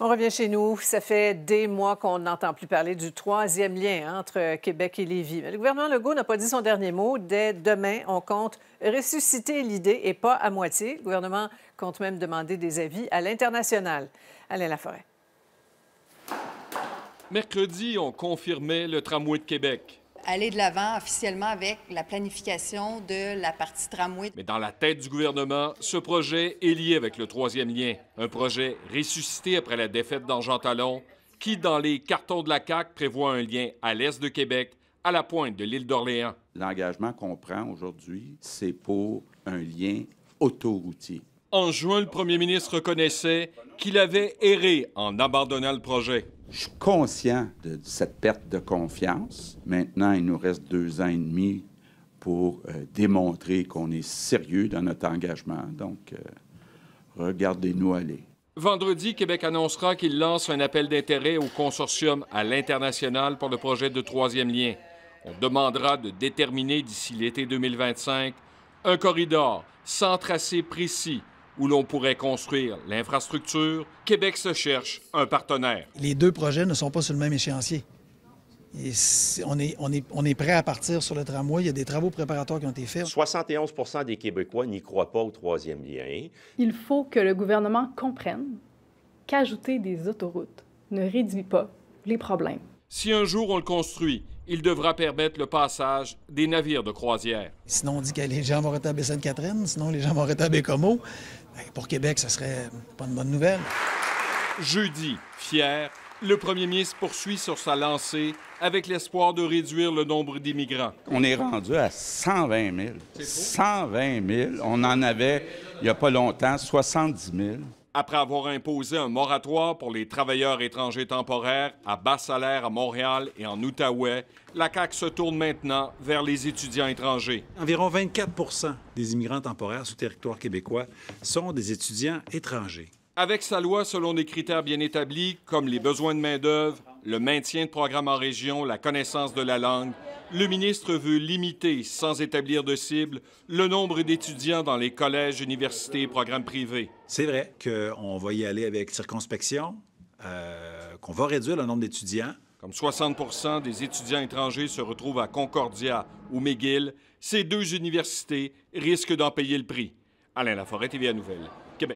On revient chez nous. Ça fait des mois qu'on n'entend plus parler du troisième lien entre Québec et Lévis. Mais le gouvernement Legault n'a pas dit son dernier mot. Dès demain, on compte ressusciter l'idée et pas à moitié. Le gouvernement compte même demander des avis à l'international. Alain Laforêt. Mercredi, on confirmait le tramway de Québec aller de l'avant officiellement avec la planification de la partie tramway. Mais dans la tête du gouvernement, ce projet est lié avec le troisième lien, un projet ressuscité après la défaite d'Argentalon, qui, dans les cartons de la CAQ, prévoit un lien à l'est de Québec, à la pointe de l'île d'Orléans. L'engagement qu'on prend aujourd'hui, c'est pour un lien autoroutier. En juin, le premier ministre reconnaissait qu'il avait erré en abandonnant le projet. Je suis conscient de cette perte de confiance. Maintenant, il nous reste deux ans et demi pour euh, démontrer qu'on est sérieux dans notre engagement. Donc, euh, regardez-nous aller. Vendredi, Québec annoncera qu'il lance un appel d'intérêt au consortium à l'international pour le projet de troisième lien. On demandera de déterminer d'ici l'été 2025 un corridor sans tracé précis où l'on pourrait construire l'infrastructure, Québec se cherche un partenaire. Les deux projets ne sont pas sur le même échéancier. on, est, on, prêt à partir sur le tramway. Il y a des travaux préparatoires qui ont été faits. 71 des Québécois n'y croient pas au troisième lien. Il faut que le gouvernement comprenne qu'ajouter des autoroutes ne réduit pas les problèmes. Si un jour on le construit, il devra permettre le passage des navires de croisière. Sinon, on dit que les gens vont rétablir Sainte-Catherine, sinon les gens vont rétablir Como. Pour Québec, ça serait pas une bonne nouvelle. Jeudi, fier, le premier ministre poursuit sur sa lancée avec l'espoir de réduire le nombre d'immigrants. On est rendu à 120 000. 120 000. On en avait, il n'y a pas longtemps, 70 000 après avoir imposé un moratoire pour les travailleurs étrangers temporaires à bas salaire à Montréal et en Outaouais, la CAQ se tourne maintenant vers les étudiants étrangers. Environ 24 des immigrants temporaires sur territoire québécois sont des étudiants étrangers. Avec sa loi selon des critères bien établis, comme les besoins de main-d'œuvre, le maintien de programmes en région, la connaissance de la langue, le ministre veut limiter, sans établir de cible, le nombre d'étudiants dans les collèges, universités et programmes privés. C'est vrai qu'on va y aller avec circonspection, euh, qu'on va réduire le nombre d'étudiants. Comme 60 des étudiants étrangers se retrouvent à Concordia ou McGill, ces deux universités risquent d'en payer le prix. Alain Laforêt, TVA Nouvelle.